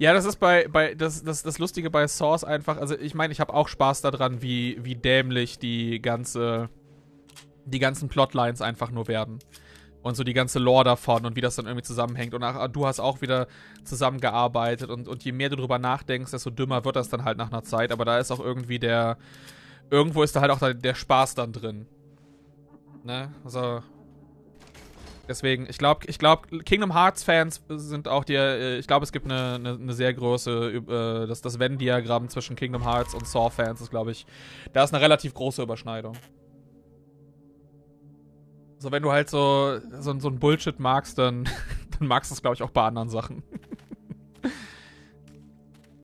Ja, das ist bei, bei das, das, das Lustige bei Source einfach, also ich meine, ich habe auch Spaß daran, wie, wie dämlich die ganze, die ganzen Plotlines einfach nur werden. Und so die ganze Lore davon und wie das dann irgendwie zusammenhängt. Und ach, ah, du hast auch wieder zusammengearbeitet und, und je mehr du drüber nachdenkst, desto dümmer wird das dann halt nach einer Zeit. Aber da ist auch irgendwie der, irgendwo ist da halt auch der Spaß dann drin. Ne? Also, Deswegen, ich glaube, ich glaub, Kingdom Hearts-Fans sind auch dir. Äh, ich glaube, es gibt eine, eine, eine, sehr große. Äh, das das Venn-Diagramm zwischen Kingdom Hearts und Saw-Fans ist, glaube ich. Da ist eine relativ große Überschneidung. So, wenn du halt so, so, so ein Bullshit magst, dann, dann magst du es, glaube ich, auch bei anderen Sachen.